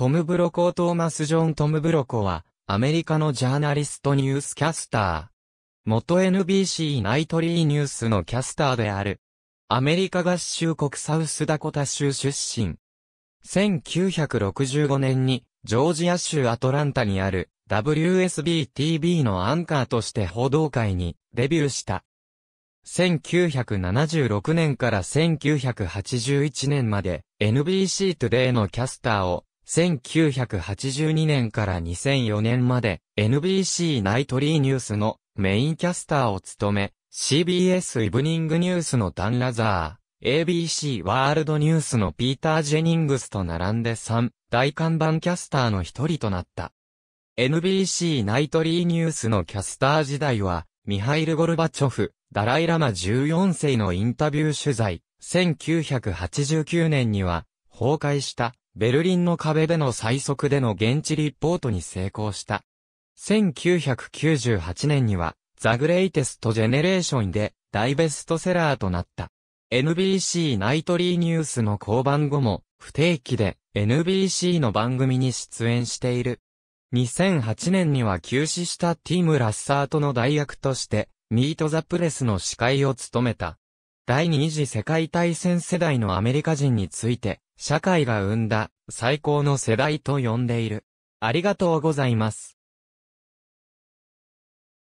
トム・ブロコー・トーマス・ジョン・トム・ブロコは、アメリカのジャーナリストニュースキャスター。元 NBC ナイトリーニュースのキャスターである。アメリカ合衆国サウスダコタ州出身。1965年に、ジョージア州アトランタにある、WSB-TV のアンカーとして報道会にデビューした。1976年から1981年まで NBC トゥデイのキャスターを1982年から2004年まで NBC ナイトリーニュースのメインキャスターを務め、CBS イブニングニュースのダン・ラザー、ABC ワールドニュースのピーター・ジェニングスと並んで3大看板キャスターの一人となった。NBC ナイトリーニュースのキャスター時代は、ミハイル・ゴルバチョフ、ダライ・ラマ14世のインタビュー取材、1989年には、崩壊したベルリンの壁での最速での現地リポートに成功した。1998年には、ザグレイテストジェネレーションで大ベストセラーとなった。NBC ナイトリーニュースの降板後も不定期で NBC の番組に出演している。2008年には休止したティム・ラッサーとの代役として、ミート・ザ・プレスの司会を務めた。第二次世界大戦世代のアメリカ人について、社会が生んだ最高の世代と呼んでいる。ありがとうございます。